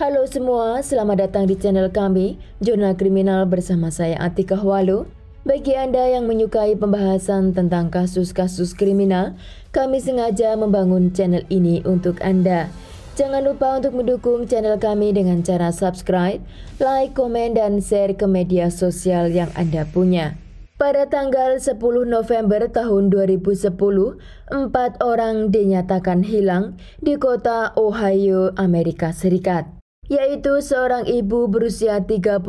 Halo semua, selamat datang di channel kami, Jurnal Kriminal bersama saya Atika Walu. Bagi Anda yang menyukai pembahasan tentang kasus-kasus kriminal, kami sengaja membangun channel ini untuk Anda. Jangan lupa untuk mendukung channel kami dengan cara subscribe, like, komen, dan share ke media sosial yang Anda punya. Pada tanggal 10 November tahun 2010, empat orang dinyatakan hilang di kota Ohio, Amerika Serikat yaitu seorang ibu berusia 32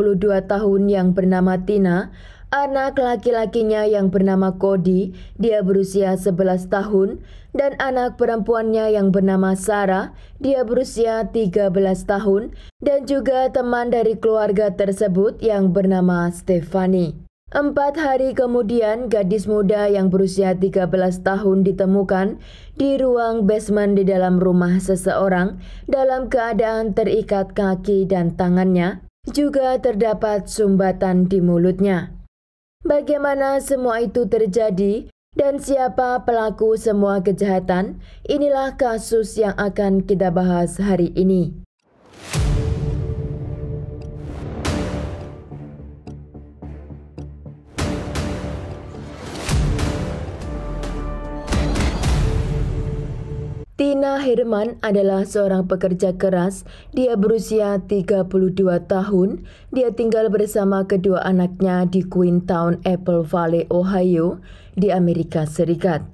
tahun yang bernama Tina, anak laki-lakinya yang bernama Cody, dia berusia 11 tahun, dan anak perempuannya yang bernama Sarah, dia berusia 13 tahun, dan juga teman dari keluarga tersebut yang bernama Stephanie. Empat hari kemudian, gadis muda yang berusia 13 tahun ditemukan di ruang basement di dalam rumah seseorang dalam keadaan terikat kaki dan tangannya, juga terdapat sumbatan di mulutnya. Bagaimana semua itu terjadi dan siapa pelaku semua kejahatan, inilah kasus yang akan kita bahas hari ini. Tina Herman adalah seorang pekerja keras. Dia berusia 32 tahun. Dia tinggal bersama kedua anaknya di Queentown, Apple Valley, Ohio, di Amerika Serikat.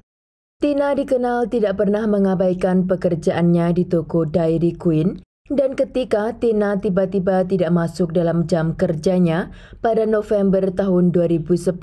Tina dikenal tidak pernah mengabaikan pekerjaannya di toko Dairy Queen. Dan ketika Tina tiba-tiba tidak masuk dalam jam kerjanya pada November tahun 2010,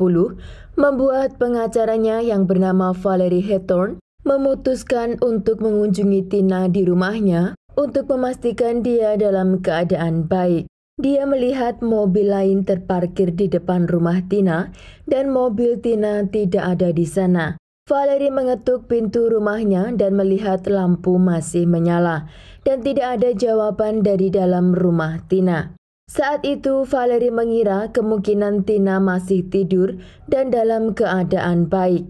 membuat pengacaranya yang bernama Valerie Hethorn memutuskan untuk mengunjungi Tina di rumahnya untuk memastikan dia dalam keadaan baik. Dia melihat mobil lain terparkir di depan rumah Tina dan mobil Tina tidak ada di sana. Valerie mengetuk pintu rumahnya dan melihat lampu masih menyala dan tidak ada jawaban dari dalam rumah Tina. Saat itu Valerie mengira kemungkinan Tina masih tidur dan dalam keadaan baik.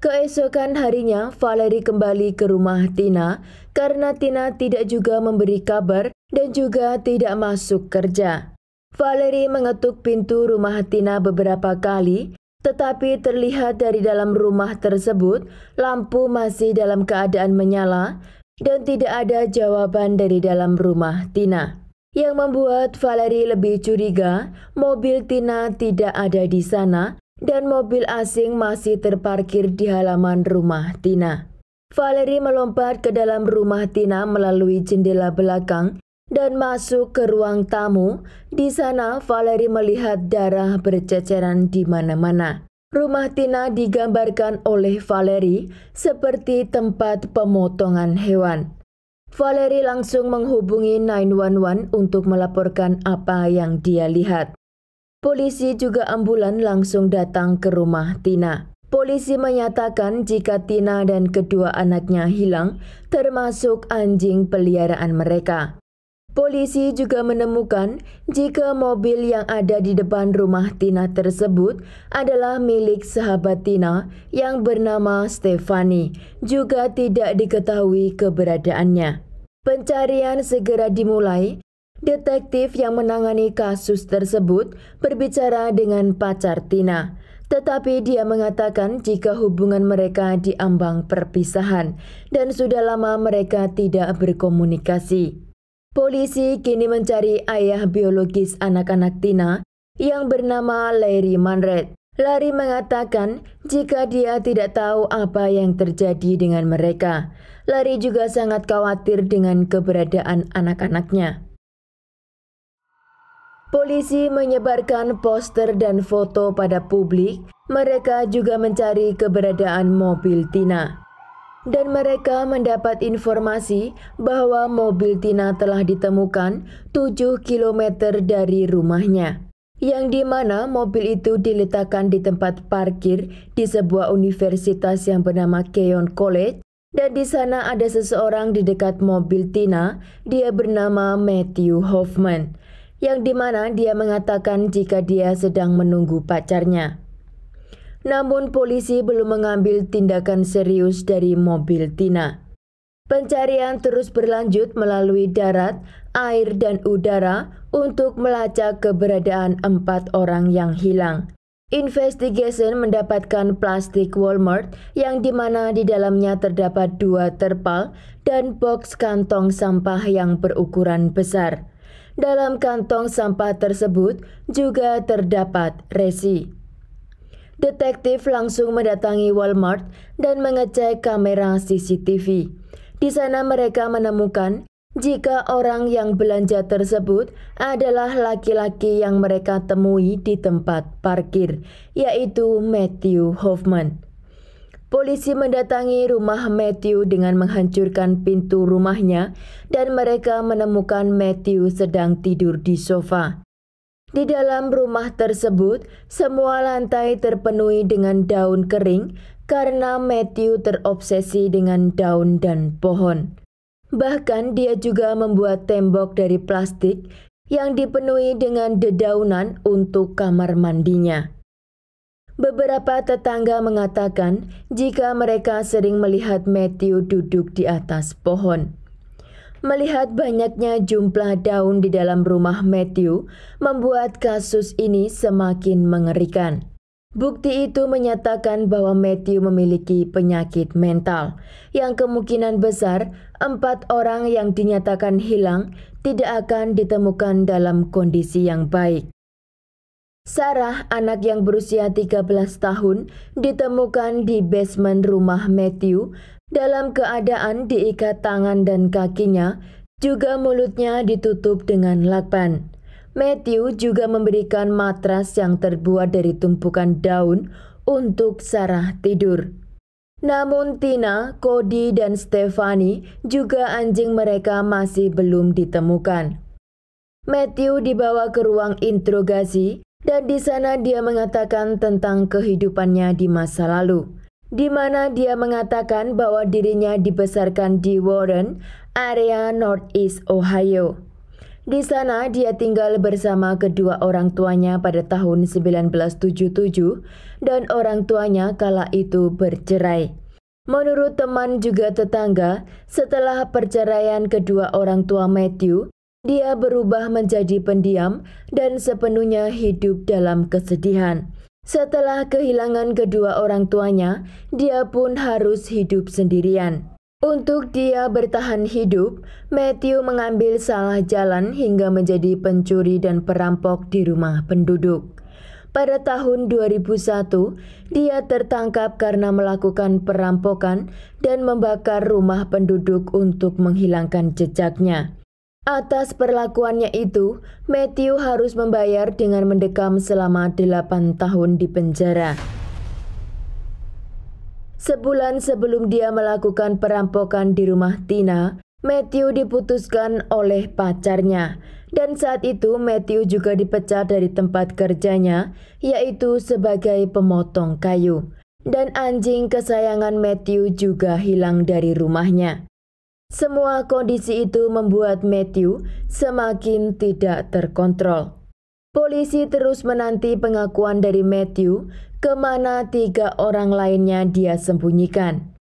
Keesokan harinya, Valeri kembali ke rumah Tina karena Tina tidak juga memberi kabar dan juga tidak masuk kerja. Valeri mengetuk pintu rumah Tina beberapa kali, tetapi terlihat dari dalam rumah tersebut lampu masih dalam keadaan menyala dan tidak ada jawaban dari dalam rumah Tina. Yang membuat Valeri lebih curiga, mobil Tina tidak ada di sana dan mobil asing masih terparkir di halaman rumah Tina. Valerie melompat ke dalam rumah Tina melalui jendela belakang dan masuk ke ruang tamu. Di sana, Valerie melihat darah berceceran di mana-mana. Rumah Tina digambarkan oleh Valerie seperti tempat pemotongan hewan. Valerie langsung menghubungi 911 untuk melaporkan apa yang dia lihat. Polisi juga ambulan langsung datang ke rumah Tina. Polisi menyatakan jika Tina dan kedua anaknya hilang, termasuk anjing peliharaan mereka. Polisi juga menemukan jika mobil yang ada di depan rumah Tina tersebut adalah milik sahabat Tina yang bernama Stefani, juga tidak diketahui keberadaannya. Pencarian segera dimulai Detektif yang menangani kasus tersebut berbicara dengan pacar Tina. Tetapi dia mengatakan jika hubungan mereka diambang perpisahan dan sudah lama mereka tidak berkomunikasi. Polisi kini mencari ayah biologis anak-anak Tina yang bernama Larry Manred. Larry mengatakan jika dia tidak tahu apa yang terjadi dengan mereka. Larry juga sangat khawatir dengan keberadaan anak-anaknya. Polisi menyebarkan poster dan foto pada publik. Mereka juga mencari keberadaan mobil Tina. Dan mereka mendapat informasi bahwa mobil Tina telah ditemukan 7 km dari rumahnya. Yang mana mobil itu diletakkan di tempat parkir di sebuah universitas yang bernama Keon College. Dan di sana ada seseorang di dekat mobil Tina, dia bernama Matthew Hoffman yang dimana dia mengatakan jika dia sedang menunggu pacarnya. Namun polisi belum mengambil tindakan serius dari mobil Tina. Pencarian terus berlanjut melalui darat, air, dan udara untuk melacak keberadaan empat orang yang hilang. Investigation mendapatkan plastik Walmart yang dimana di dalamnya terdapat dua terpal dan box kantong sampah yang berukuran besar. Dalam kantong sampah tersebut juga terdapat resi. Detektif langsung mendatangi Walmart dan mengecek kamera CCTV. Di sana mereka menemukan jika orang yang belanja tersebut adalah laki-laki yang mereka temui di tempat parkir, yaitu Matthew Hoffman. Polisi mendatangi rumah Matthew dengan menghancurkan pintu rumahnya dan mereka menemukan Matthew sedang tidur di sofa. Di dalam rumah tersebut, semua lantai terpenuhi dengan daun kering karena Matthew terobsesi dengan daun dan pohon. Bahkan dia juga membuat tembok dari plastik yang dipenuhi dengan dedaunan untuk kamar mandinya. Beberapa tetangga mengatakan jika mereka sering melihat Matthew duduk di atas pohon. Melihat banyaknya jumlah daun di dalam rumah Matthew membuat kasus ini semakin mengerikan. Bukti itu menyatakan bahwa Matthew memiliki penyakit mental yang kemungkinan besar empat orang yang dinyatakan hilang tidak akan ditemukan dalam kondisi yang baik. Sarah, anak yang berusia 13 tahun, ditemukan di basement rumah Matthew dalam keadaan diikat tangan dan kakinya, juga mulutnya ditutup dengan lakban. Matthew juga memberikan matras yang terbuat dari tumpukan daun untuk Sarah tidur. Namun Tina, Cody, dan Stefani juga anjing mereka masih belum ditemukan. Matthew dibawa ke ruang interogasi dan di sana dia mengatakan tentang kehidupannya di masa lalu, di mana dia mengatakan bahwa dirinya dibesarkan di Warren, area Northeast Ohio. Di sana dia tinggal bersama kedua orang tuanya pada tahun 1977 dan orang tuanya kala itu bercerai. Menurut teman juga tetangga, setelah perceraian kedua orang tua Matthew, dia berubah menjadi pendiam dan sepenuhnya hidup dalam kesedihan. Setelah kehilangan kedua orang tuanya, dia pun harus hidup sendirian. Untuk dia bertahan hidup, Matthew mengambil salah jalan hingga menjadi pencuri dan perampok di rumah penduduk. Pada tahun 2001, dia tertangkap karena melakukan perampokan dan membakar rumah penduduk untuk menghilangkan jejaknya. Atas perlakuannya itu, Matthew harus membayar dengan mendekam selama 8 tahun di penjara. Sebulan sebelum dia melakukan perampokan di rumah Tina, Matthew diputuskan oleh pacarnya. Dan saat itu Matthew juga dipecat dari tempat kerjanya, yaitu sebagai pemotong kayu. Dan anjing kesayangan Matthew juga hilang dari rumahnya. Semua kondisi itu membuat Matthew semakin tidak terkontrol. Polisi terus menanti pengakuan dari Matthew kemana tiga orang lainnya dia sembunyikan.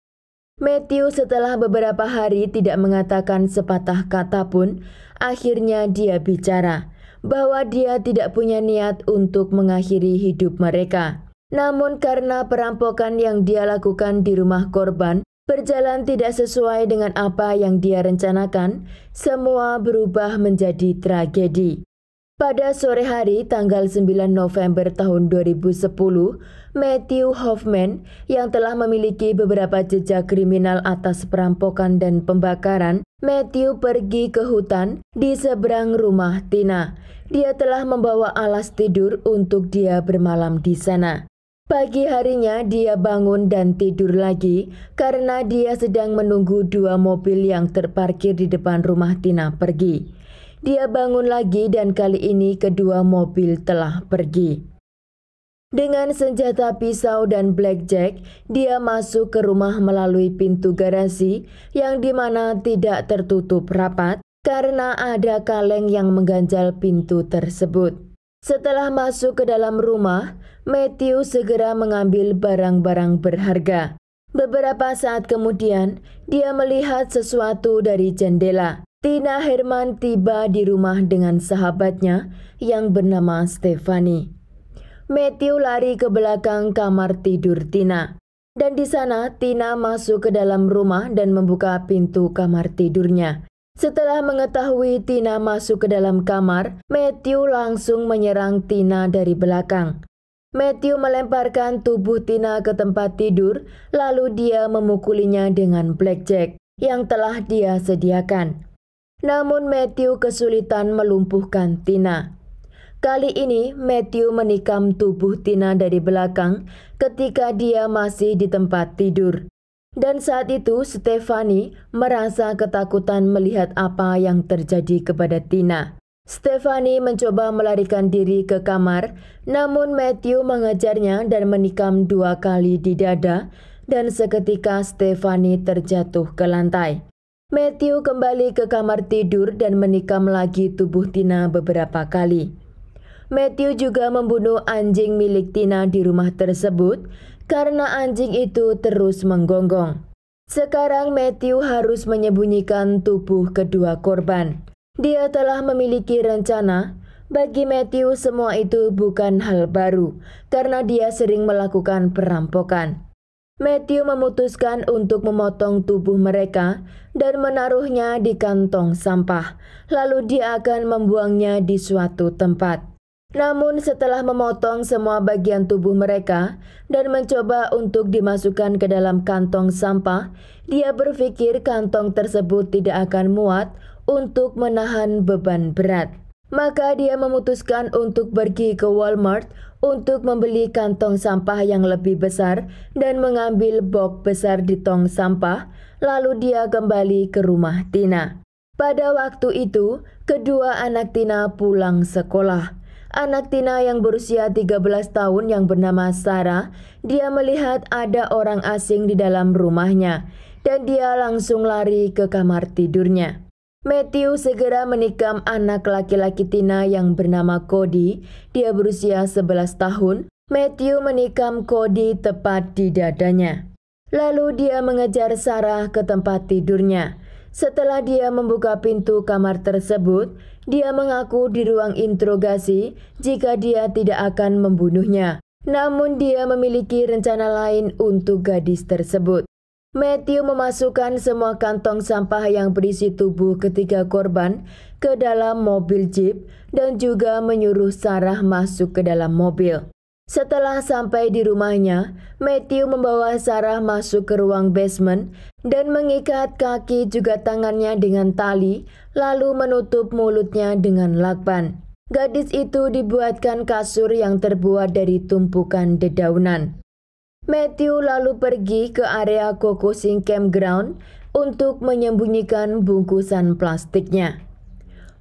Matthew setelah beberapa hari tidak mengatakan sepatah kata pun, akhirnya dia bicara bahwa dia tidak punya niat untuk mengakhiri hidup mereka. Namun karena perampokan yang dia lakukan di rumah korban berjalan tidak sesuai dengan apa yang dia rencanakan, semua berubah menjadi tragedi. Pada sore hari tanggal 9 November tahun 2010, Matthew Hoffman yang telah memiliki beberapa jejak kriminal atas perampokan dan pembakaran, Matthew pergi ke hutan di seberang rumah Tina. Dia telah membawa alas tidur untuk dia bermalam di sana. Pagi harinya dia bangun dan tidur lagi karena dia sedang menunggu dua mobil yang terparkir di depan rumah Tina pergi. Dia bangun lagi dan kali ini kedua mobil telah pergi. Dengan senjata pisau dan blackjack, dia masuk ke rumah melalui pintu garasi yang dimana tidak tertutup rapat karena ada kaleng yang mengganjal pintu tersebut. Setelah masuk ke dalam rumah, Matthew segera mengambil barang-barang berharga. Beberapa saat kemudian, dia melihat sesuatu dari jendela. Tina Herman tiba di rumah dengan sahabatnya yang bernama Stefani. Matthew lari ke belakang kamar tidur Tina. Dan di sana Tina masuk ke dalam rumah dan membuka pintu kamar tidurnya. Setelah mengetahui Tina masuk ke dalam kamar, Matthew langsung menyerang Tina dari belakang. Matthew melemparkan tubuh Tina ke tempat tidur, lalu dia memukulinya dengan blackjack yang telah dia sediakan. Namun Matthew kesulitan melumpuhkan Tina. Kali ini Matthew menikam tubuh Tina dari belakang ketika dia masih di tempat tidur. Dan saat itu Stefani merasa ketakutan melihat apa yang terjadi kepada Tina. Stefani mencoba melarikan diri ke kamar, namun Matthew mengejarnya dan menikam dua kali di dada dan seketika Stefani terjatuh ke lantai. Matthew kembali ke kamar tidur dan menikam lagi tubuh Tina beberapa kali. Matthew juga membunuh anjing milik Tina di rumah tersebut karena anjing itu terus menggonggong. Sekarang Matthew harus menyembunyikan tubuh kedua korban. Dia telah memiliki rencana. Bagi Matthew semua itu bukan hal baru karena dia sering melakukan perampokan. Matthew memutuskan untuk memotong tubuh mereka dan menaruhnya di kantong sampah. Lalu dia akan membuangnya di suatu tempat. Namun setelah memotong semua bagian tubuh mereka dan mencoba untuk dimasukkan ke dalam kantong sampah, dia berpikir kantong tersebut tidak akan muat untuk menahan beban berat. Maka dia memutuskan untuk pergi ke Walmart untuk membeli kantong sampah yang lebih besar dan mengambil box besar di tong sampah, lalu dia kembali ke rumah Tina. Pada waktu itu, kedua anak Tina pulang sekolah. Anak Tina yang berusia 13 tahun yang bernama Sarah, dia melihat ada orang asing di dalam rumahnya dan dia langsung lari ke kamar tidurnya. Matthew segera menikam anak laki-laki Tina yang bernama Cody. Dia berusia 11 tahun. Matthew menikam Cody tepat di dadanya. Lalu dia mengejar Sarah ke tempat tidurnya. Setelah dia membuka pintu kamar tersebut, dia mengaku di ruang interogasi jika dia tidak akan membunuhnya. Namun dia memiliki rencana lain untuk gadis tersebut. Matthew memasukkan semua kantong sampah yang berisi tubuh ketiga korban ke dalam mobil jeep dan juga menyuruh Sarah masuk ke dalam mobil. Setelah sampai di rumahnya, Matthew membawa Sarah masuk ke ruang basement dan mengikat kaki juga tangannya dengan tali, lalu menutup mulutnya dengan lakban. Gadis itu dibuatkan kasur yang terbuat dari tumpukan dedaunan. Matthew lalu pergi ke area Kokosing Campground untuk menyembunyikan bungkusan plastiknya.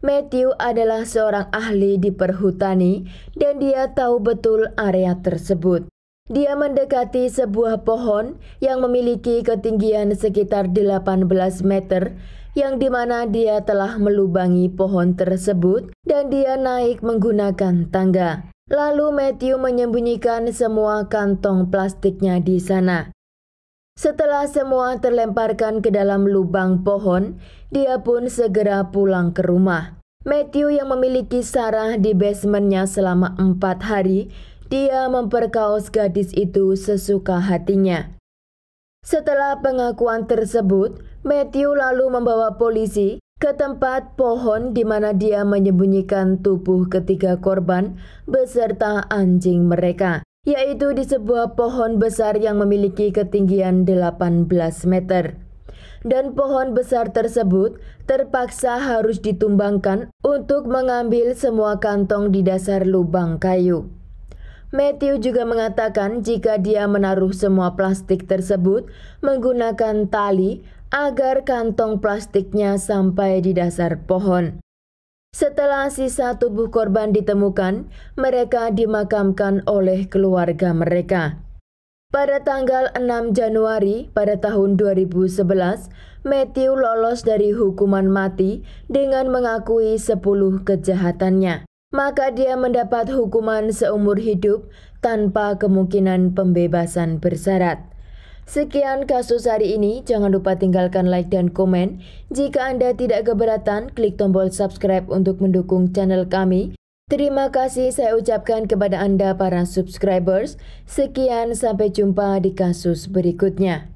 Matthew adalah seorang ahli di perhutani dan dia tahu betul area tersebut. Dia mendekati sebuah pohon yang memiliki ketinggian sekitar 18 meter yang dimana dia telah melubangi pohon tersebut dan dia naik menggunakan tangga. Lalu Matthew menyembunyikan semua kantong plastiknya di sana. Setelah semua terlemparkan ke dalam lubang pohon, dia pun segera pulang ke rumah. Matthew yang memiliki Sarah di basementnya selama empat hari, dia memperkaos gadis itu sesuka hatinya. Setelah pengakuan tersebut, Matthew lalu membawa polisi ke tempat pohon di mana dia menyembunyikan tubuh ketiga korban beserta anjing mereka yaitu di sebuah pohon besar yang memiliki ketinggian 18 meter. Dan pohon besar tersebut terpaksa harus ditumbangkan untuk mengambil semua kantong di dasar lubang kayu. Matthew juga mengatakan jika dia menaruh semua plastik tersebut menggunakan tali agar kantong plastiknya sampai di dasar pohon. Setelah sisa tubuh korban ditemukan, mereka dimakamkan oleh keluarga mereka. Pada tanggal 6 Januari pada tahun 2011, Matthew lolos dari hukuman mati dengan mengakui 10 kejahatannya. Maka dia mendapat hukuman seumur hidup tanpa kemungkinan pembebasan bersyarat. Sekian kasus hari ini, jangan lupa tinggalkan like dan komen. Jika Anda tidak keberatan, klik tombol subscribe untuk mendukung channel kami. Terima kasih saya ucapkan kepada Anda para subscribers. Sekian sampai jumpa di kasus berikutnya.